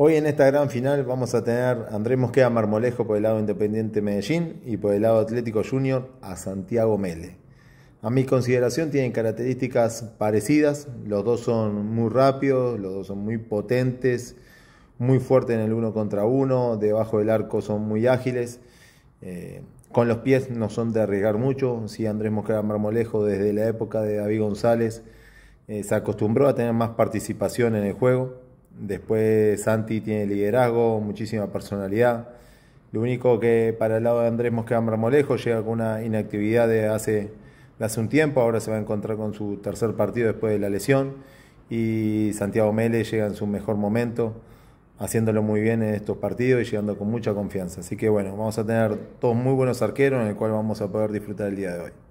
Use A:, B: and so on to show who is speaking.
A: Hoy en esta gran final vamos a tener a Andrés Mosqueda Marmolejo por el lado Independiente Medellín y por el lado Atlético Junior a Santiago Mele. A mi consideración tienen características parecidas, los dos son muy rápidos, los dos son muy potentes, muy fuertes en el uno contra uno, debajo del arco son muy ágiles, eh, con los pies no son de arriesgar mucho, si Andrés Mosquera Marmolejo desde la época de David González eh, se acostumbró a tener más participación en el juego Después Santi tiene liderazgo, muchísima personalidad. Lo único que para el lado de Andrés Mosqueda Marmolejo llega con una inactividad de hace, hace un tiempo, ahora se va a encontrar con su tercer partido después de la lesión. Y Santiago Mele llega en su mejor momento, haciéndolo muy bien en estos partidos y llegando con mucha confianza. Así que bueno, vamos a tener todos muy buenos arqueros en el cual vamos a poder disfrutar el día de hoy.